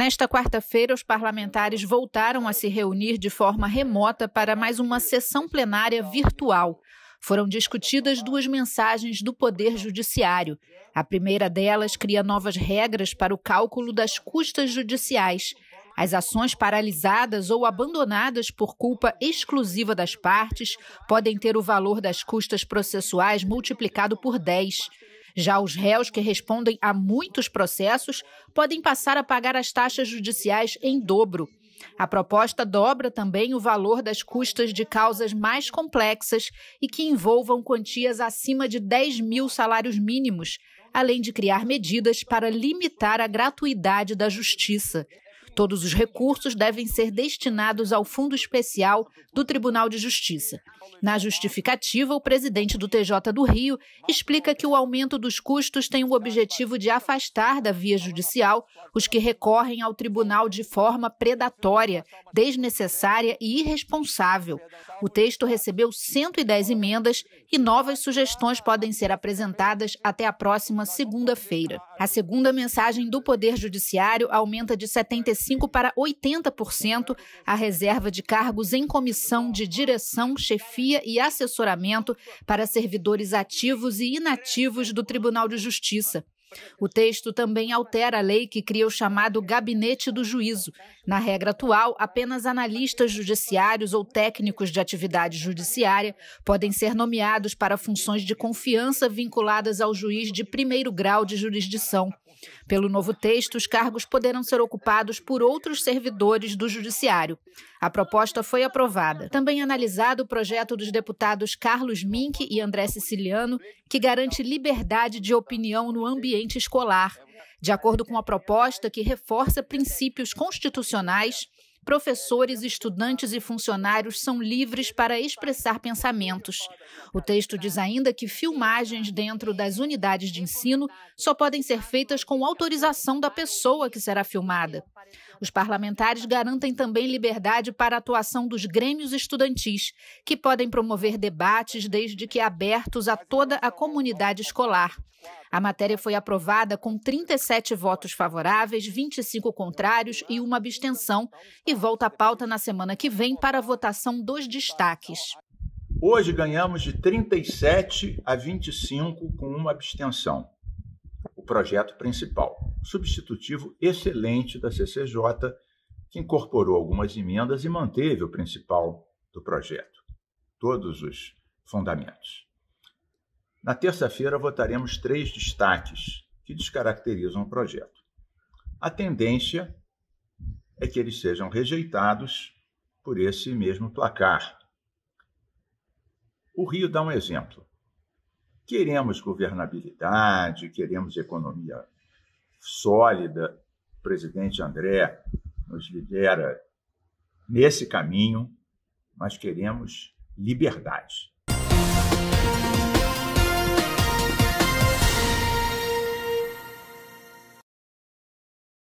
Nesta quarta-feira, os parlamentares voltaram a se reunir de forma remota para mais uma sessão plenária virtual. Foram discutidas duas mensagens do Poder Judiciário. A primeira delas cria novas regras para o cálculo das custas judiciais. As ações paralisadas ou abandonadas por culpa exclusiva das partes podem ter o valor das custas processuais multiplicado por 10. Já os réus que respondem a muitos processos podem passar a pagar as taxas judiciais em dobro. A proposta dobra também o valor das custas de causas mais complexas e que envolvam quantias acima de 10 mil salários mínimos, além de criar medidas para limitar a gratuidade da justiça. Todos os recursos devem ser destinados ao Fundo Especial do Tribunal de Justiça. Na justificativa, o presidente do TJ do Rio explica que o aumento dos custos tem o objetivo de afastar da via judicial os que recorrem ao tribunal de forma predatória, desnecessária e irresponsável. O texto recebeu 110 emendas e novas sugestões podem ser apresentadas até a próxima segunda-feira. A segunda mensagem do Poder Judiciário aumenta de 75 35% para 80% a reserva de cargos em comissão de direção, chefia e assessoramento para servidores ativos e inativos do Tribunal de Justiça. O texto também altera a lei que cria o chamado Gabinete do Juízo. Na regra atual, apenas analistas judiciários ou técnicos de atividade judiciária podem ser nomeados para funções de confiança vinculadas ao juiz de primeiro grau de jurisdição. Pelo novo texto, os cargos poderão ser ocupados por outros servidores do Judiciário. A proposta foi aprovada. Também analisado o projeto dos deputados Carlos Mink e André Siciliano, que garante liberdade de opinião no ambiente ambiente escolar. De acordo com a proposta que reforça princípios constitucionais, professores, estudantes e funcionários são livres para expressar pensamentos. O texto diz ainda que filmagens dentro das unidades de ensino só podem ser feitas com autorização da pessoa que será filmada. Os parlamentares garantem também liberdade para a atuação dos grêmios estudantis, que podem promover debates desde que abertos a toda a comunidade escolar. A matéria foi aprovada com 37 votos favoráveis, 25 contrários e uma abstenção, e volta à pauta na semana que vem para a votação dos destaques. Hoje ganhamos de 37 a 25 com uma abstenção. O projeto principal, substitutivo excelente da CCJ, que incorporou algumas emendas e manteve o principal do projeto, todos os fundamentos. Na terça-feira, votaremos três destaques que descaracterizam o projeto. A tendência é que eles sejam rejeitados por esse mesmo placar. O Rio dá um exemplo. Queremos governabilidade, queremos economia sólida. O presidente André nos lidera nesse caminho, mas queremos liberdade.